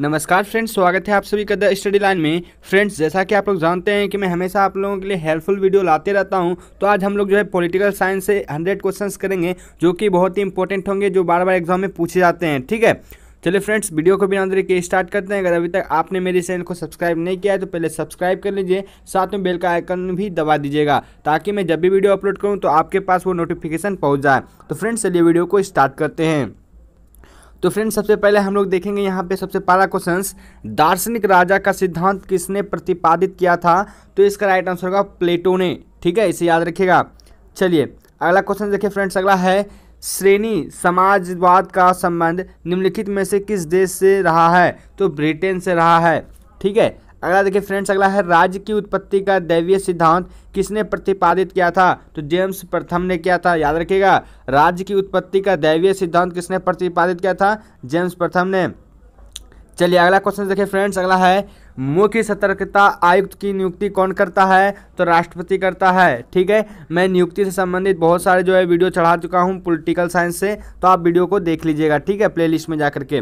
नमस्कार फ्रेंड्स स्वागत है आप सभी का द स्टडी लाइन में फ्रेंड्स जैसा कि आप लोग जानते हैं कि मैं हमेशा आप लोगों के लिए हेल्पफुल वीडियो लाते रहता हूं तो आज हम लोग जो है पॉलिटिकल साइंस से 100 क्वेश्चंस करेंगे जो कि बहुत ही इंपॉर्टेंट होंगे जो बार बार एग्जाम में पूछे जाते हैं ठीक है चलिए फ्रेंड्स वीडियो को बिना देखिए स्टार्ट करते हैं अगर अभी तक आपने मेरे चैनल को सब्सक्राइब नहीं किया है तो पहले सब्सक्राइब कर लीजिए साथ में बेल का आइकन भी दबा दीजिएगा ताकि मैं जब भी वीडियो अपलोड करूँ तो आपके पास वो नोटिफिकेशन पहुँच जाए तो फ्रेंड्स चलिए वीडियो को स्टार्ट करते हैं तो फ्रेंड्स सबसे पहले हम लोग देखेंगे यहाँ पे सबसे पहला क्वेश्चन दार्शनिक राजा का सिद्धांत किसने प्रतिपादित किया था तो इसका राइट आंसर होगा प्लेटो ने ठीक है इसे याद रखिएगा चलिए अगला क्वेश्चन देखिए फ्रेंड्स अगला है श्रेणी समाजवाद का संबंध निम्नलिखित में से किस देश से रहा है तो ब्रिटेन से रहा है ठीक है अगला देखिए फ्रेंड्स अगला है राज्य की उत्पत्ति का दैवीय सिद्धांत किसने प्रतिपादित किया था तो जेम्स प्रथम ने किया था याद रखिएगा राज्य की उत्पत्ति का दैवीय सिद्धांत किसने प्रतिपादित किया था जेम्स प्रथम ने चलिए अगला क्वेश्चन देखिए फ्रेंड्स अगला है मुख्य सतर्कता आयुक्त की नियुक्ति कौन करता है तो राष्ट्रपति करता है ठीक है मैं नियुक्ति से संबंधित बहुत सारे जो है वीडियो चढ़ा चुका हूँ पॉलिटिकल साइंस से तो आप वीडियो को देख लीजिएगा ठीक है प्लेलिस्ट में जा करके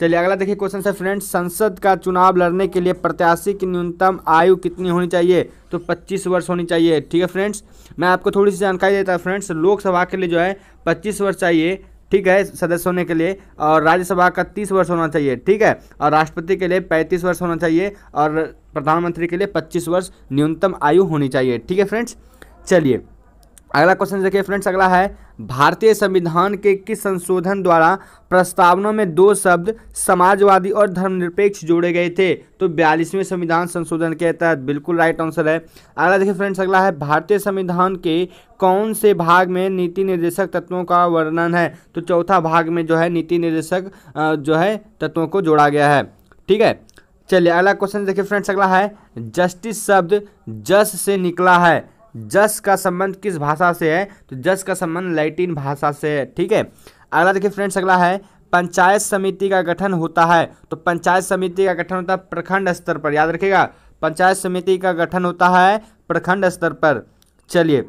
चलिए अगला देखिए क्वेश्चन सर फ्रेंड्स संसद का चुनाव लड़ने के लिए प्रत्याशी की न्यूनतम आयु कितनी होनी चाहिए तो 25 वर्ष होनी चाहिए ठीक है फ्रेंड्स मैं आपको थोड़ी सी जानकारी देता हूँ फ्रेंड्स लोकसभा के लिए जो है 25 वर्ष चाहिए ठीक है सदस्य होने के लिए और राज्यसभा का तीस वर्ष होना चाहिए ठीक है और राष्ट्रपति के लिए पैंतीस वर्ष होना चाहिए और प्रधानमंत्री के लिए पच्चीस वर्ष न्यूनतम आयु होनी चाहिए ठीक है फ्रेंड्स चलिए अगला क्वेश्चन देखिए फ्रेंड्स अगला है भारतीय संविधान के किस संशोधन द्वारा प्रस्तावना में दो शब्द समाजवादी और धर्मनिरपेक्ष जोड़े गए थे तो बयालीसवें संविधान संशोधन के तहत बिल्कुल राइट आंसर है अगला देखिए फ्रेंड्स अगला है भारतीय संविधान के कौन से भाग में नीति निर्देशक तत्वों का वर्णन है तो चौथा भाग में जो है नीति निर्देशक जो है तत्वों को जोड़ा गया है ठीक है चलिए अगला क्वेश्चन देखिए फ्रेंड्स अगला है जस्टिस शब्द जस से निकला है जस का संबंध किस भाषा से है तो जस का संबंध लैटिन भाषा से है ठीक है अगला देखिए फ्रेंड्स अगला है पंचायत समिति का गठन होता है तो पंचायत समिति का गठन होता है प्रखंड स्तर पर याद रखिएगा पंचायत समिति का गठन होता है प्रखंड स्तर पर चलिए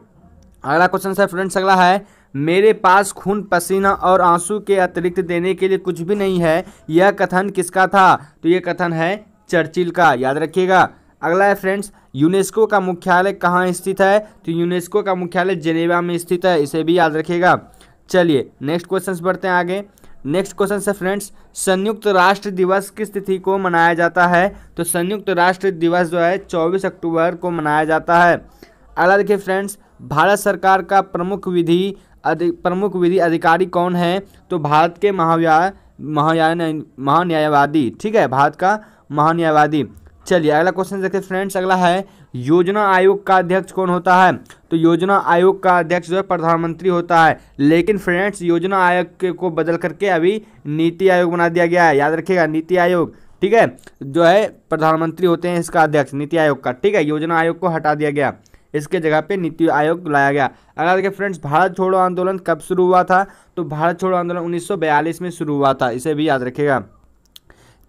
अगला क्वेश्चन सर फ्रेंड्स अगला है मेरे पास खून पसीना और आंसू के अतिरिक्त देने के लिए कुछ भी नहीं है यह कथन किसका था तो यह कथन है चर्चिल का याद रखिएगा अगला है फ्रेंड्स यूनेस्को का मुख्यालय कहाँ स्थित है तो यूनेस्को का मुख्यालय जेनेवा में स्थित है इसे भी याद रखिएगा चलिए नेक्स्ट क्वेश्चन बढ़ते हैं आगे नेक्स्ट क्वेश्चन है फ्रेंड्स संयुक्त राष्ट्र दिवस किस तिथि को मनाया जाता है तो संयुक्त राष्ट्र दिवस जो है 24 अक्टूबर को मनाया जाता है अगला देखिए फ्रेंड्स भारत सरकार का प्रमुख विधि प्रमुख विधि अधिकारी कौन है तो भारत के महाव्या महान्यायवादी ठीक है भारत का महान्यायवादी चलिए अगला क्वेश्चन देखते हैं फ्रेंड्स अगला है योजना आयोग का अध्यक्ष कौन होता है तो योजना आयोग का अध्यक्ष जो है प्रधानमंत्री होता है लेकिन फ्रेंड्स योजना आयोग को बदल करके अभी नीति आयोग बना दिया गया है याद रखिएगा नीति आयोग ठीक है जो है प्रधानमंत्री होते हैं इसका अध्यक्ष नीति आयोग का ठीक है योजना आयोग को हटा दिया गया इसके जगह पे नीति आयोग लाया गया अगला देखिए फ्रेंड्स भारत छोड़ो आंदोलन कब शुरू हुआ था तो भारत छोड़ो आंदोलन 1942 में शुरू हुआ था इसे भी याद रखिएगा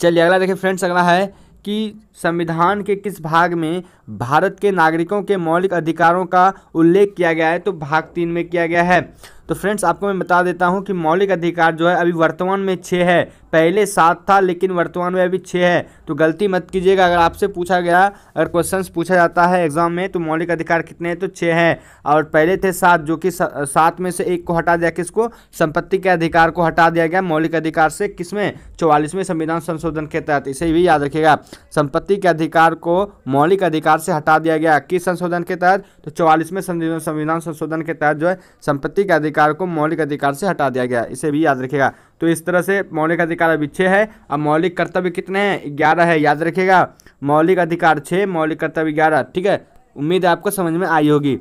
चलिए अगला देखिए फ्रेंड्स अगला है कि संविधान के किस भाग में भारत के नागरिकों के मौलिक अधिकारों का उल्लेख किया गया है तो भाग तीन में किया गया है तो फ्रेंड्स आपको मैं बता देता हूं कि मौलिक अधिकार जो है अभी वर्तमान में छः है पहले सात था लेकिन वर्तमान में अभी छः है तो गलती मत कीजिएगा अगर आपसे पूछा गया अगर क्वेश्चन पूछा जाता है एग्जाम में तो मौलिक अधिकार कितने हैं तो छः है और पहले थे सात जो कि सात में से एक को हटा दिया किसको संपत्ति के अधिकार को हटा दिया गया मौलिक अधिकार से किसमें चौवालीसवें संविधान संशोधन के तहत इसे भी याद रखिएगा संपत्ति के अधिकार को मौलिक अधिकार से हटा दिया गया किस संशोधन के तहत तो चौवालीसवें संविधान संशोधन के तहत जो है संपत्ति के अधिकार को मौलिक अधिकार से हटा दिया गया इसे भी याद रखिएगा तो इस तरह से मौलिक अधिकार अभी छः है अब मौलिक कर्तव्य कितने हैं ग्यारह है याद रखिएगा मौलिक अधिकार छः मौलिक कर्तव्य ग्यारह ठीक है उम्मीद आपको समझ में आई होगी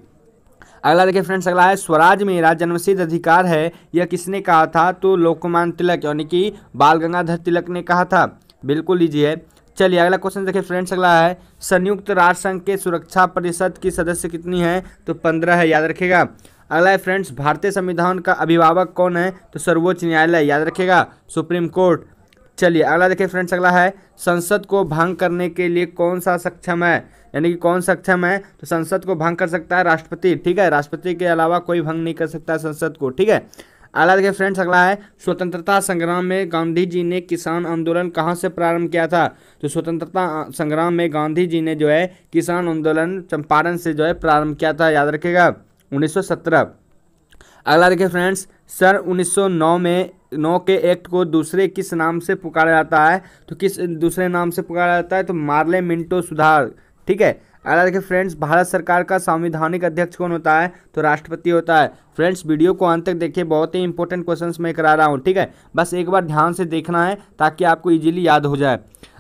अगला देखिए फ्रेंड्स अगला है स्वराज मेरा जन्मसिद्ध अधिकार है यह किसने कहा था तो लोकमान तिलक यानी कि बाल गंगाधर तिलक ने कहा था बिल्कुल लीजिए चलिए अगला क्वेश्चन देखिए फ्रेंड्स अगला है संयुक्त राष्ट्र संघ के सुरक्षा परिषद की सदस्य कितनी है तो पंद्रह है याद रखेगा अगला है फ्रेंड्स भारतीय संविधान का अभिभावक कौन है तो सर्वोच्च न्यायालय याद रखेगा सुप्रीम कोर्ट चलिए अगला देखिए फ्रेंड्स अगला है संसद को भंग करने के लिए कौन सा सक्षम है यानी कि कौन सक्षम है तो संसद को भंग कर सकता है राष्ट्रपति ठीक है राष्ट्रपति के अलावा कोई भंग नहीं कर सकता संसद को ठीक है अगला देखिए फ्रेंड्स अगला है स्वतंत्रता संग्राम में गांधी जी ने किसान आंदोलन कहाँ से प्रारंभ किया था तो स्वतंत्रता संग्राम में गांधी जी ने जो है किसान आंदोलन चंपारण से जो है प्रारंभ किया था याद रखेगा 1917 अगला देखिए फ्रेंड्स सर 1909 में नौ के एक्ट को दूसरे किस नाम से पुकारा जाता है तो किस दूसरे नाम से पुकारा जाता है तो मार्ले मिंटो सुधार ठीक है अगला देखिए फ्रेंड्स भारत सरकार का संविधानिक अध्यक्ष कौन होता है तो राष्ट्रपति होता है फ्रेंड्स वीडियो को अंत तक देखिए बहुत ही इंपॉर्टेंट क्वेश्चंस मैं करा रहा हूँ ठीक है बस एक बार ध्यान से देखना है ताकि आपको इजीली याद हो जाए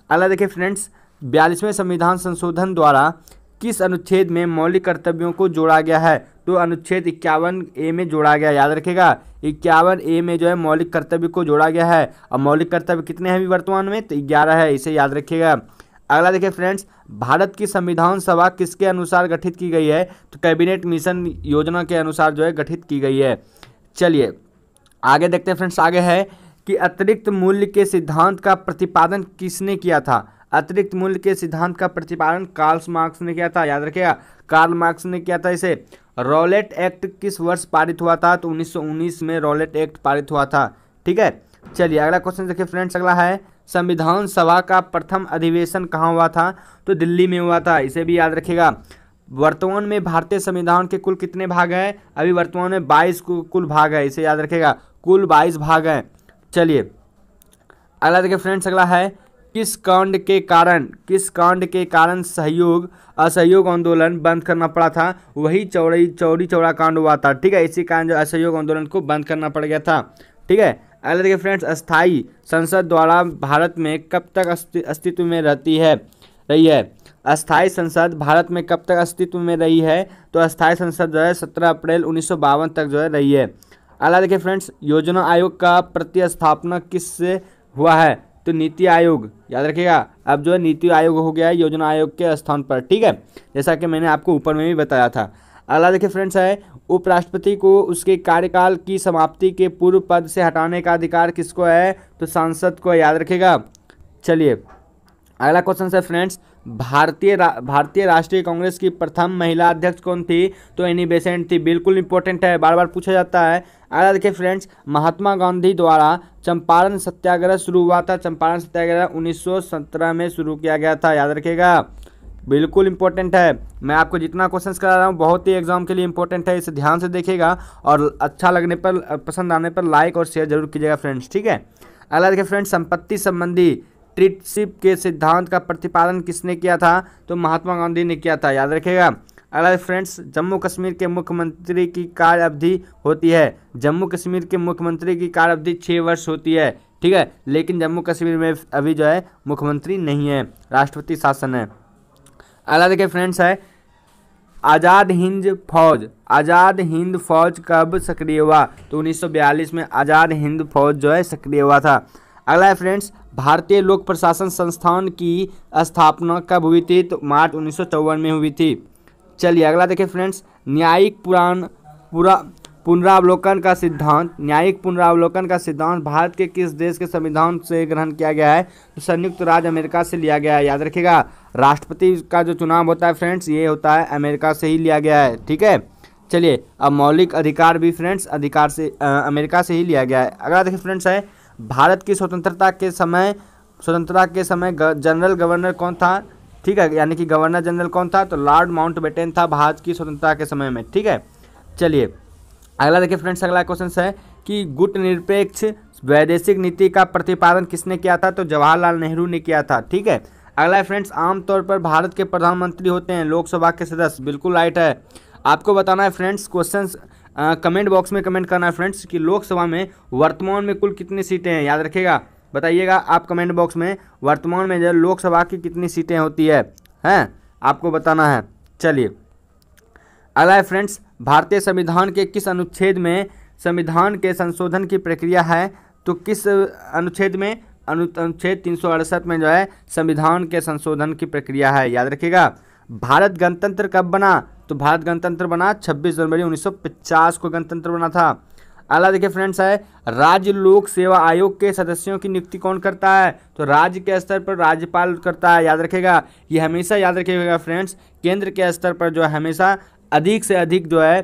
अगला देखिए फ्रेंड्स बयालीसवें संविधान संशोधन द्वारा किस अनुच्छेद में मौलिक कर्तव्यों को जोड़ा गया है तो अनुच्छेद इक्यावन ए में जोड़ा गया याद रखेगा इक्यावन ए में जो है मौलिक कर्तव्य को जोड़ा गया है और मौलिक कर्तव्य कितने हैं अभी वर्तमान में तो ग्यारह है इसे याद रखिएगा अगला देखिए फ्रेंड्स भारत की संविधान सभा किसके अनुसार गठित की गई है तो कैबिनेट मिशन योजना के अनुसार जो है गठित की गई है चलिए आगे देखते हैं फ्रेंड्स आगे है कि अतिरिक्त मूल्य के सिद्धांत का प्रतिपादन किसने किया था अतिरिक्त मूल्य के सिद्धांत का प्रतिपादन कार्ल्स मार्क्स ने किया था याद रखिएगा कार्ल मार्क्स ने किया था इसे रॉलेट एक्ट किस वर्ष पारित हुआ था तो 1919 में रॉलेट एक्ट पारित हुआ था ठीक है चलिए अगला क्वेश्चन देखिए फ्रेंड्स अगला है संविधान सभा का प्रथम अधिवेशन कहाँ हुआ था तो दिल्ली में हुआ था इसे भी याद रखेगा वर्तमान में भारतीय संविधान के कुल कितने भाग हैं अभी वर्तमान में बाईस कुल भाग है इसे याद रखेगा कुल बाईस भाग हैं चलिए अगला देखिए फ्रेंड्स अगला है किस कांड के कारण किस कांड के कारण सहयोग असहयोग आंदोलन बंद करना पड़ा था वही चौड़ी चौड़ी चौड़ा कांड हुआ था ठीक है इसी कारण जो असहयोग आंदोलन को बंद करना पड़ गया था ठीक है अगले देखिए फ्रेंड्स अस्थाई संसद द्वारा भारत में कब तक अस्तित्व में रहती है रही है अस्थाई संसद भारत में कब तक अस्तित्व में रही है तो अस्थायी संसद जो है सत्रह अप्रैल उन्नीस तक जो है रही है अगला देखिए फ्रेंड्स योजना आयोग का प्रतिस्थापना से हुआ है तो नीति आयोग याद रखिएगा अब जो है नीति आयोग हो गया है योजना आयोग के स्थान पर ठीक है जैसा कि मैंने आपको ऊपर में भी बताया था अगला देखिए फ्रेंड्स है उपराष्ट्रपति को उसके कार्यकाल की समाप्ति के पूर्व पद से हटाने का अधिकार किसको है तो सांसद को याद रखेगा चलिए अगला क्वेश्चन है फ्रेंड्स भारतीय रा, भारतीय राष्ट्रीय कांग्रेस की प्रथम महिला अध्यक्ष कौन थी तो एनी बेसेंट थी बिल्कुल इंपॉर्टेंट है बार बार पूछा जाता है अगला देखिए फ्रेंड्स महात्मा गांधी द्वारा चंपारण सत्याग्रह शुरू हुआ था चंपारण सत्याग्रह 1917 में शुरू किया गया था याद रखिएगा बिल्कुल इंपॉर्टेंट है मैं आपको जितना क्वेश्चंस करा रहा हूँ बहुत ही एग्जाम के लिए इंपॉर्टेंट है इसे ध्यान से देखेगा और अच्छा लगने पर पसंद आने पर लाइक और शेयर जरूर कीजिएगा फ्रेंड्स ठीक है अगला देखिए फ्रेंड्स संपत्ति संबंधी ट्रिटशिप के सिद्धांत का प्रतिपादन किसने किया था तो महात्मा गांधी ने किया था याद रखेगा अगला फ्रेंड्स जम्मू कश्मीर के मुख्यमंत्री की कार्य अवधि होती है जम्मू कश्मीर के मुख्यमंत्री की कार्य अवधि छः वर्ष होती है ठीक है लेकिन जम्मू कश्मीर में अभी जो है मुख्यमंत्री नहीं है राष्ट्रपति शासन है अगला देखिए फ्रेंड्स है आज़ाद हिंद फौज आज़ाद हिंद फौज कब सक्रिय हुआ तो 1942 में आज़ाद हिंद फौज जो है सक्रिय हुआ था अगला है फ्रेंड्स भारतीय लोक प्रशासन संस्थान की स्थापना कब हुई थी तो मार्च उन्नीस में हुई थी चलिए अगला देखिए फ्रेंड्स न्यायिक पुराण पूरा पुनरावलोकन का सिद्धांत न्यायिक पुनरावलोकन का सिद्धांत भारत के किस देश के संविधान से ग्रहण किया गया है तो संयुक्त राज्य अमेरिका से लिया गया है याद रखिएगा राष्ट्रपति का जो चुनाव होता है फ्रेंड्स ये होता है अमेरिका से ही लिया गया है ठीक है चलिए अब मौलिक अधिकार भी फ्रेंड्स अधिकार से आ, अमेरिका से ही लिया गया है अगला देखिए फ्रेंड्स है भारत की स्वतंत्रता के समय स्वतंत्रता के समय जनरल गवर्नर कौन था ठीक है यानी कि गवर्नर जनरल कौन था तो लॉर्ड बेटेन था भारत की स्वतंत्रता के समय में ठीक है चलिए अगला देखिए फ्रेंड्स अगला क्वेश्चन है कि गुट निरपेक्ष वैदेशिक नीति का प्रतिपादन किसने किया था तो जवाहरलाल नेहरू ने किया था ठीक है अगला है फ्रेंड्स आमतौर पर भारत के प्रधानमंत्री होते हैं लोकसभा के सदस्य बिल्कुल राइट है आपको बताना है फ्रेंड्स क्वेश्चन कमेंट बॉक्स में कमेंट करना है फ्रेंड्स कि लोकसभा में वर्तमान में कुल कितनी सीटें हैं याद रखेगा बताइएगा आप कमेंट बॉक्स में वर्तमान में जो लोकसभा की कितनी सीटें होती है हैं आपको बताना है चलिए अला है फ्रेंड्स भारतीय संविधान के किस अनुच्छेद में संविधान के संशोधन की प्रक्रिया है तो किस अनुच्छेद में अनु अनुच्छेद तीन में जो है संविधान के संशोधन की प्रक्रिया है याद रखिएगा भारत गणतंत्र कब बना तो भारत गणतंत्र बना 26 जनवरी 1950 को गणतंत्र बना था अगला देखिए फ्रेंड्स है राज्य लोक सेवा आयोग के सदस्यों की नियुक्ति कौन करता है तो राज्य के स्तर पर राज्यपाल करता है याद रखेगा ये हमेशा याद रखेगा फ्रेंड्स केंद्र के स्तर पर जो है हमेशा अधिक से अधिक जो है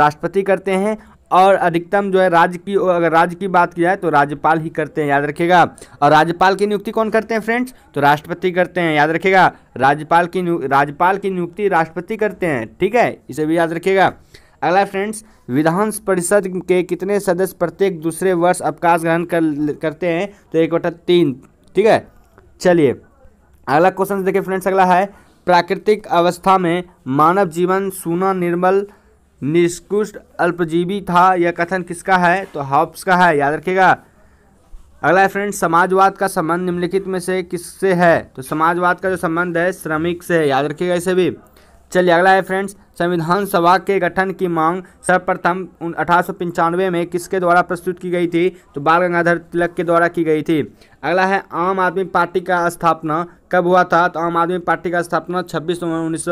राष्ट्रपति करते हैं और अधिकतम जो है राज्य की अगर राज्य की बात की जाए तो राज्यपाल ही करते हैं याद रखिएगा और राज्यपाल की नियुक्ति कौन करते हैं फ्रेंड्स तो राष्ट्रपति करते हैं याद रखिएगा राज्यपाल की राज्यपाल की नियुक्ति राष्ट्रपति करते हैं ठीक है इसे भी याद रखिएगा अगला फ्रेंड्स विधान परिषद के कितने सदस्य प्रत्येक दूसरे वर्ष अवकाश ग्रहण कर, करते हैं तो एक बटा तीन ठीक है चलिए अगला क्वेश्चन देखिए फ्रेंड्स अगला है प्राकृतिक अवस्था में मानव जीवन सुना निर्मल निष्कृष्ट अल्पजीवी था यह कथन किसका है तो हॉप्स का है याद रखिएगा अगला है फ्रेंड्स समाजवाद का संबंध निम्नलिखित में से किससे है तो समाजवाद का जो संबंध है श्रमिक से है याद रखिएगा इसे भी चलिए अगला है फ्रेंड्स संविधान सभा के गठन की मांग सर्वप्रथम अठारह में किसके द्वारा प्रस्तुत की गई थी तो बाल गंगाधर तिलक के द्वारा की गई थी अगला है आम आदमी पार्टी का स्थापना कब हुआ था तो आम आदमी पार्टी का स्थापना 26 नवंबर उन्नीस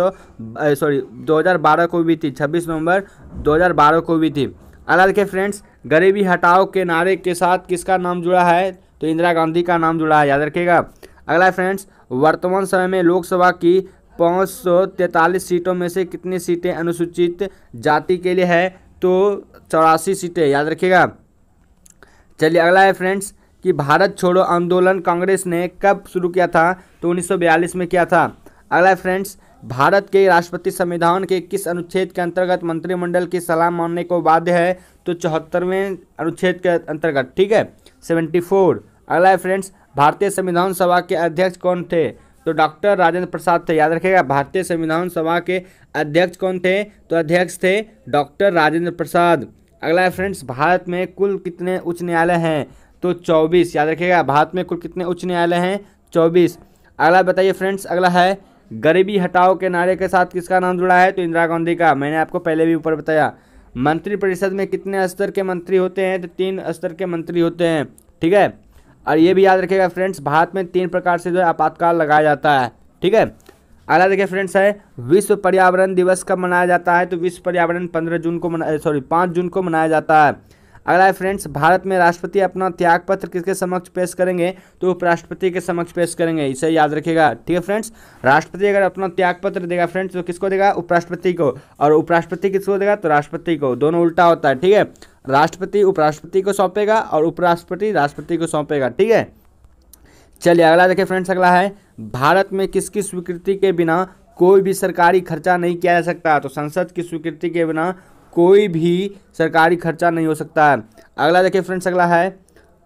सॉरी 2012 को भी थी 26 नवंबर 2012 को भी थी अगला देखिए फ्रेंड्स गरीबी हटाओ के नारे के साथ किसका नाम जुड़ा है तो इंदिरा गांधी का नाम जुड़ा है याद रखिएगा अगला फ्रेंड्स वर्तमान समय में लोकसभा की पाँच सौ तैंतालीस सीटों में से कितनी सीटें अनुसूचित जाति के लिए है तो चौरासी सीटें याद रखिएगा चलिए अगला है फ्रेंड्स कि भारत छोड़ो आंदोलन कांग्रेस ने कब शुरू किया था तो 1942 में किया था अगला है फ्रेंड्स भारत के राष्ट्रपति संविधान के किस अनुच्छेद के अंतर्गत मंत्रिमंडल की सलाह मानने को बाध्य है तो चौहत्तरवें अनुच्छेद के अंतर्गत ठीक है फोर अगला है फ्रेंड्स भारतीय संविधान सभा के अध्यक्ष कौन थे तो डॉक्टर राजेंद्र प्रसाद थे याद रखेगा भारतीय संविधान सभा के अध्यक्ष कौन थे तो अध्यक्ष थे डॉक्टर राजेंद्र प्रसाद अगला है फ्रेंड्स भारत में कुल कितने उच्च न्यायालय हैं तो चौबीस याद रखिएगा भारत में कुल कितने उच्च न्यायालय हैं चौबीस अगला बताइए फ्रेंड्स अगला है गरीबी हटाओ के नारे के साथ किसका नाम जुड़ा है तो इंदिरा गांधी का मैंने आपको पहले भी ऊपर बताया मंत्रिपरिषद में कितने स्तर के मंत्री होते हैं तो तीन स्तर के मंत्री होते हैं ठीक है और ये भी याद रखिएगा फ्रेंड्स भारत में तीन प्रकार से जो है आपातकाल लगाया जाता है ठीक है अगला देखिए फ्रेंड्स है विश्व पर्यावरण दिवस कब मनाया जाता है तो विश्व पर्यावरण पंद्रह जून को मना सॉरी पाँच जून को मनाया जाता है अगला है फ्रेंड्स भारत में राष्ट्रपति अपना त्याग पत्र किसके समक्ष पेश करेंगे तो उपराष्ट्रपति के समक्ष पेश करेंगे इसे याद रखिएगा ठीक है फ्रेंड्स राष्ट्रपति अगर अपना त्याग पत्र देगा फ्रेंड्स तो किसको देगा उपराष्ट्रपति को और उपराष्ट्रपति किसको देगा तो राष्ट्रपति को दोनों उल्टा होता है ठीक है राष्ट्रपति उपराष्ट्रपति को सौंपेगा और उपराष्ट्रपति राष्ट्रपति को सौंपेगा ठीक है चलिए अगला देखिए फ्रेंड्स अगला है भारत में किसकी स्वीकृति के बिना कोई भी सरकारी खर्चा नहीं किया जा सकता तो संसद की स्वीकृति के बिना कोई भी सरकारी खर्चा नहीं हो सकता है अगला देखिए फ्रेंड्स अगला है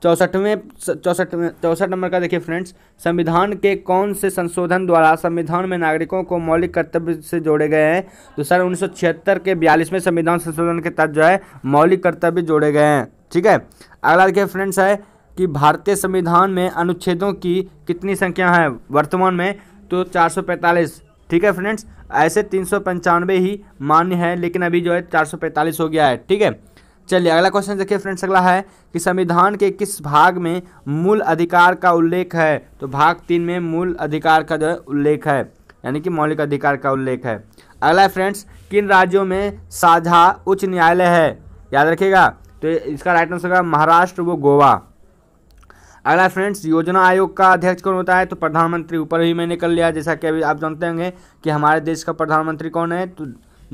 चौसठवें चौसठवें चौसठ नंबर का देखिए फ्रेंड्स संविधान के कौन से संशोधन द्वारा संविधान में नागरिकों को मौलिक कर्तव्य से जोड़े गए हैं तो सर उन्नीस के बयालीसवें संविधान संशोधन के तहत जो है मौलिक कर्तव्य जोड़े गए हैं ठीक है अगला देखिए फ्रेंड्स है कि भारतीय संविधान में अनुच्छेदों की कितनी संख्या है वर्तमान में तो चार ठीक है फ्रेंड्स ऐसे तीन ही मान्य है लेकिन अभी जो है चार हो गया है ठीक है चलिए अगला क्वेश्चन देखिए फ्रेंड्स अगला है कि संविधान के किस भाग में मूल अधिकार का उल्लेख है तो भाग तीन में मूल अधिकार का जो है उल्लेख है यानी कि मौलिक अधिकार का उल्लेख है अगला है फ्रेंड्स किन राज्यों में साझा उच्च न्यायालय है याद रखिएगा तो इसका राइट आंसर होगा महाराष्ट्र व गोवा अगला फ्रेंड्स योजना आयोग का अध्यक्ष कौन होता है तो प्रधानमंत्री ऊपर ही मैंने कर लिया जैसा कि अभी आप जानते होंगे कि हमारे देश का प्रधानमंत्री कौन है तो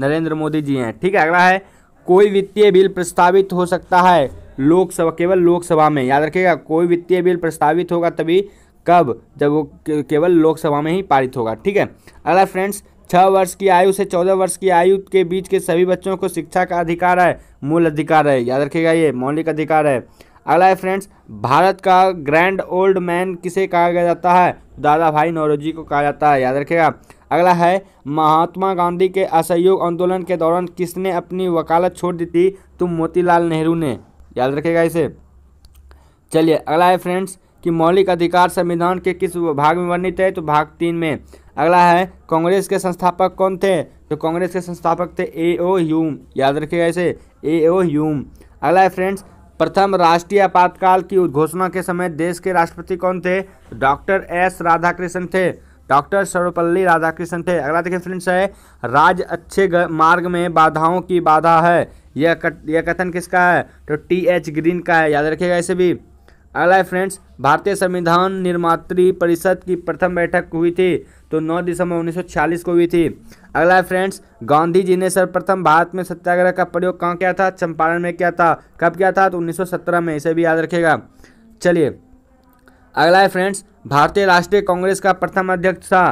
नरेंद्र मोदी जी हैं ठीक है अगला है कोई वित्तीय बिल प्रस्तावित हो सकता है लोकसभा केवल लोकसभा में याद रखिएगा कोई वित्तीय बिल प्रस्तावित होगा तभी कब जब वो केवल लोकसभा में ही पारित होगा ठीक है अगला फ्रेंड्स छः वर्ष की आयु से चौदह वर्ष की आयु के बीच के सभी बच्चों को शिक्षा का अधिकार है मूल अधिकार है याद रखिएगा ये मौलिक अधिकार है अगला है फ्रेंड्स भारत का ग्रैंड ओल्ड मैन किसे कहा गया जाता है दादा भाई नौरोजी को कहा जाता है याद रखिएगा अगला है महात्मा गांधी के असहयोग आंदोलन के दौरान किसने अपनी वकालत छोड़ दी थी तो मोतीलाल नेहरू ने याद रखेगा इसे चलिए अगला है फ्रेंड्स कि मौलिक अधिकार संविधान के किस भाग में वर्णित है तो भाग तीन में अगला है कांग्रेस के संस्थापक कौन थे तो कांग्रेस के संस्थापक थे ए ओ ह्यूम याद रखिएगा इसे ए ओ ह्यूम अगला है फ्रेंड्स प्रथम राष्ट्रीय आपातकाल की उद्घोषणा के समय देश के राष्ट्रपति कौन थे डॉक्टर एस राधाकृष्ण थे डॉक्टर सर्वपल्ली राधाकृष्ण थे अगला देखिए फ्रेंड्स है राज अच्छे मार्ग में बाधाओं की बाधा है यह कट यह कथन किसका है तो टी एच ग्रीन का है याद रखिएगा इसे भी अगला है फ्रेंड्स भारतीय संविधान निर्मात्री परिषद की प्रथम बैठक हुई थी तो 9 दिसंबर 1940 को हुई थी अगला फ्रेंड्स गांधी जी ने सर्वप्रथम भारत में सत्याग्रह का प्रयोग कहाँ किया था चंपारण में किया था कब किया था तो 1917 में इसे भी याद रखेगा चलिए अगला है फ्रेंड्स भारतीय राष्ट्रीय कांग्रेस का प्रथम अध्यक्ष था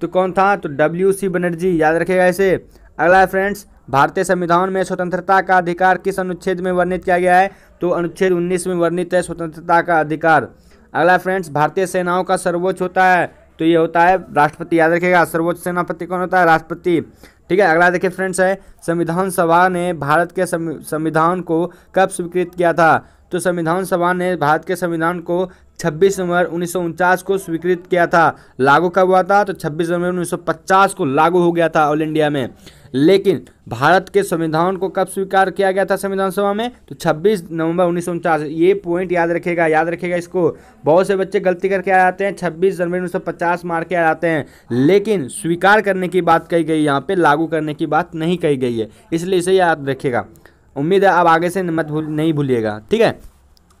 तो कौन था तो डब्ल्यू सी बनर्जी याद रखेगा इसे अगला है फ्रेंड्स भारतीय संविधान में स्वतंत्रता का अधिकार किस अनुच्छेद में वर्णित किया गया है तो अनुच्छेद 19 में वर्णित है स्वतंत्रता का अधिकार अगला फ्रेंड्स भारतीय सेनाओं का सर्वोच्च होता है तो ये होता है राष्ट्रपति याद रखेगा सर्वोच्च सेनापति कौन होता है राष्ट्रपति ठीक है अगला देखिए फ्रेंड्स है संविधान सभा ने भारत के संविधान को कब स्वीकृत किया था तो संविधान सभा ने भारत के संविधान को छब्बीस नवंबर उन्नीस को स्वीकृत किया था लागू कब हुआ था तो छब्बीस नवंबर उन्नीस को लागू हो गया था ऑल इंडिया में लेकिन भारत के संविधान को कब स्वीकार किया गया था संविधान सभा में तो 26 नवंबर उन्नीस ये पॉइंट याद रखेगा याद रखेगा इसको बहुत से बच्चे गलती करके आ जाते हैं 26 जनवरी 1950 मार के आ जाते हैं लेकिन स्वीकार करने की बात कही गई यहाँ पे लागू करने की बात नहीं कही गई है इसलिए इसे याद रखेगा उम्मीद है आप आगे से मत भूल नहीं भूलिएगा ठीक है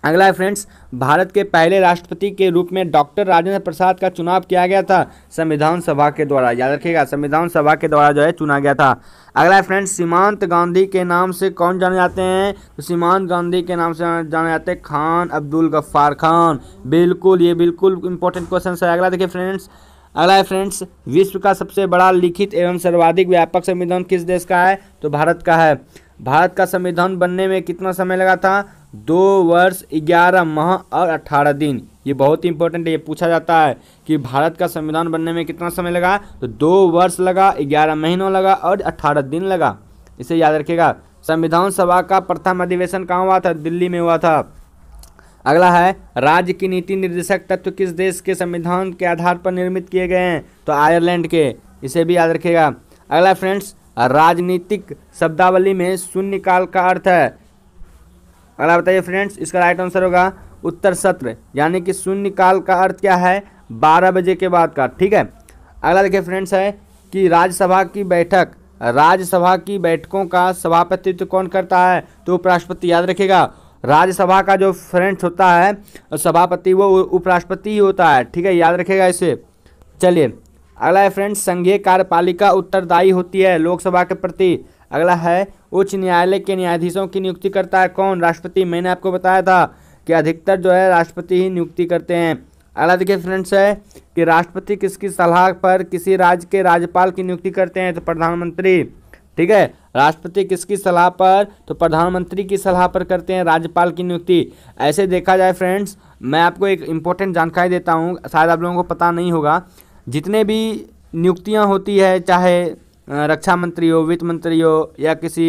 अगला है फ्रेंड्स भारत के पहले राष्ट्रपति के रूप में डॉक्टर राजेंद्र प्रसाद का चुनाव किया गया था संविधान सभा के द्वारा याद रखिएगा संविधान सभा के द्वारा जो है चुना गया था अगला है फ्रेंड्स सीमांत गांधी के नाम से कौन जाने जाते हैं तो सीमांत गांधी के नाम से जाने जाते हैं खान अब्दुल गफ्फार खान बिल्कुल ये बिल्कुल इंपॉर्टेंट क्वेश्चन है अगला देखिए फ्रेंड्स अगला है फ्रेंड्स विश्व का सबसे बड़ा लिखित एवं सर्वाधिक व्यापक संविधान किस देश का है तो भारत का है भारत का संविधान बनने में कितना समय लगा था दो वर्ष ग्यारह माह और अट्ठारह दिन ये बहुत ही इंपॉर्टेंट है ये पूछा जाता है कि भारत का संविधान बनने में कितना समय लगा तो दो वर्ष लगा ग्यारह महीनों लगा और अट्ठारह दिन लगा इसे याद रखिएगा संविधान सभा का प्रथम अधिवेशन कहाँ हुआ था दिल्ली में हुआ था अगला है राज्य की नीति निर्देशक तत्व किस देश के संविधान के आधार पर निर्मित किए गए हैं तो आयरलैंड के इसे भी याद रखिएगा अगला फ्रेंड्स राजनीतिक शब्दावली में शून्यकाल का अर्थ है अगला बताइए फ्रेंड्स इसका राइट आंसर होगा उत्तर सत्र यानी कि शून्य काल का अर्थ क्या है बारह बजे के बाद का ठीक है अगला देखिए फ्रेंड्स है कि राज्यसभा की बैठक राज्यसभा की बैठकों का सभापतित्व कौन करता है तो उपराष्ट्रपति याद रखेगा राज्यसभा का जो फ्रेंड्स होता है सभापति वो उपराष्ट्रपति ही होता है ठीक है याद रखेगा इसे चलिए अगला है फ्रेंड्स संघीय कार्यपालिका उत्तरदायी होती है लोकसभा के प्रति अगला है उच्च न्यायालय के न्यायाधीशों की नियुक्ति करता है कौन राष्ट्रपति मैंने आपको बताया था कि अधिकतर जो है राष्ट्रपति ही नियुक्ति करते हैं अगला देखिए फ्रेंड्स है कि राष्ट्रपति किसकी सलाह पर किसी राज्य के राज्यपाल की नियुक्ति करते हैं तो प्रधानमंत्री ठीक है राष्ट्रपति किसकी सलाह पर तो प्रधानमंत्री की सलाह पर करते हैं राज्यपाल की नियुक्ति ऐसे देखा जाए फ्रेंड्स मैं आपको एक इम्पोर्टेंट जानकारी देता हूँ शायद आप लोगों को पता नहीं होगा जितने भी नियुक्तियाँ होती है चाहे रक्षा मंत्री हो वित्त मंत्री हो या किसी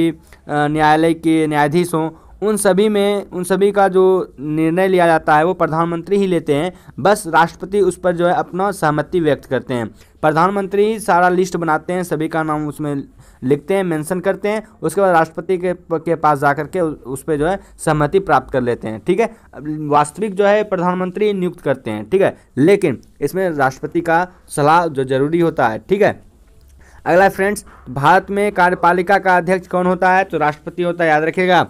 न्यायालय के न्यायाधीश हो उन सभी में उन सभी का जो निर्णय लिया जाता है वो प्रधानमंत्री ही लेते हैं बस राष्ट्रपति उस पर जो है अपना सहमति व्यक्त करते हैं प्रधानमंत्री सारा लिस्ट बनाते हैं सभी का नाम उसमें लिखते हैं मेंशन करते हैं उसके बाद राष्ट्रपति के के पास जा के उस पर जो है सहमति प्राप्त कर लेते हैं ठीक है वास्तविक जो है प्रधानमंत्री नियुक्त करते हैं ठीक है लेकिन इसमें राष्ट्रपति का सलाह जो जरूरी होता है ठीक है अगला फ्रेंड्स भारत में कार्यपालिका का अध्यक्ष कौन होता है तो राष्ट्रपति होता है याद रखिएगा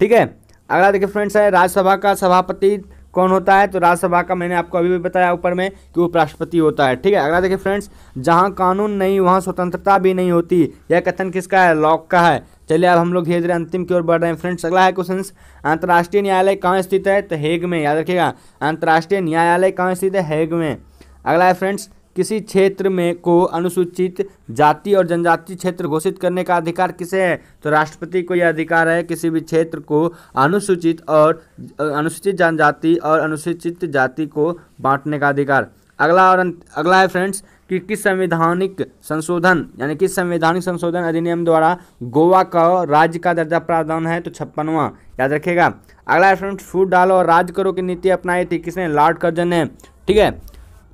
ठीक है अगला देखिए फ्रेंड्स है राज्यसभा का सभापति कौन होता है तो राज्यसभा का मैंने आपको अभी भी बताया ऊपर में कि उपराष्ट्रपति होता है ठीक है अगला देखिए फ्रेंड्स जहाँ कानून नहीं वहाँ स्वतंत्रता भी नहीं होती यह कथन किसका है लॉक का है चलिए अब हम लोग धीरे धीरे अंतिम की ओर बढ़ रहे हैं फ्रेंड्स अगला है क्वेश्चन अंतर्राष्ट्रीय न्यायालय कहाँ स्थित है तो हेग में याद रखिएगा अंतर्राष्ट्रीय न्यायालय कहाँ स्थित है हेग में अगला है फ्रेंड्स किसी क्षेत्र में को अनुसूचित जाति और जनजाति क्षेत्र घोषित करने का अधिकार किसे है तो राष्ट्रपति को यह अधिकार है किसी भी क्षेत्र को अनुसूचित और अनुसूचित जनजाति और अनुसूचित जाति को बांटने का अधिकार अगला और अगला है फ्रेंड्स कि किस संवैधानिक संशोधन यानी किस संवैधानिक संशोधन अधिनियम द्वारा गोवा का राज्य का दर्जा प्रावधान है तो छप्पनवा याद रखेगा अगला फ्रेंड्स फूड डालो और राज करो की नीति अपनाई थी किसने लॉर्ड कर्जन ने ठीक है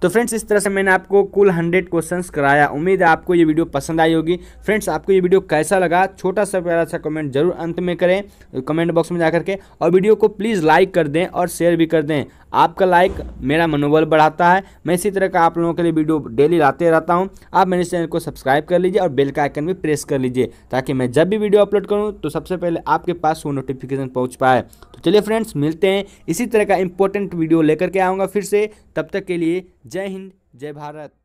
तो फ्रेंड्स इस तरह से मैंने आपको कुल हंड्रेड क्वेश्चंस कराया उम्मीद है आपको ये वीडियो पसंद आई होगी फ्रेंड्स आपको ये वीडियो कैसा लगा छोटा सा प्यारा सा कमेंट जरूर अंत में करें कमेंट बॉक्स में जाकर के और वीडियो को प्लीज़ लाइक कर दें और शेयर भी कर दें आपका लाइक मेरा मनोबल बढ़ाता है मैं इसी तरह का आप लोगों के लिए वीडियो डेली लाते रहता हूँ आप मेरे चैनल को सब्सक्राइब कर लीजिए और बेल का आइकन भी प्रेस कर लीजिए ताकि मैं जब भी वीडियो अपलोड करूँ तो सबसे पहले आपके पास वो नोटिफिकेशन पहुँच पाए तो चलिए फ्रेंड्स मिलते हैं इसी तरह का इंपॉर्टेंट वीडियो लेकर के आऊँगा फिर से तब तक के लिए जय हिंद जय भारत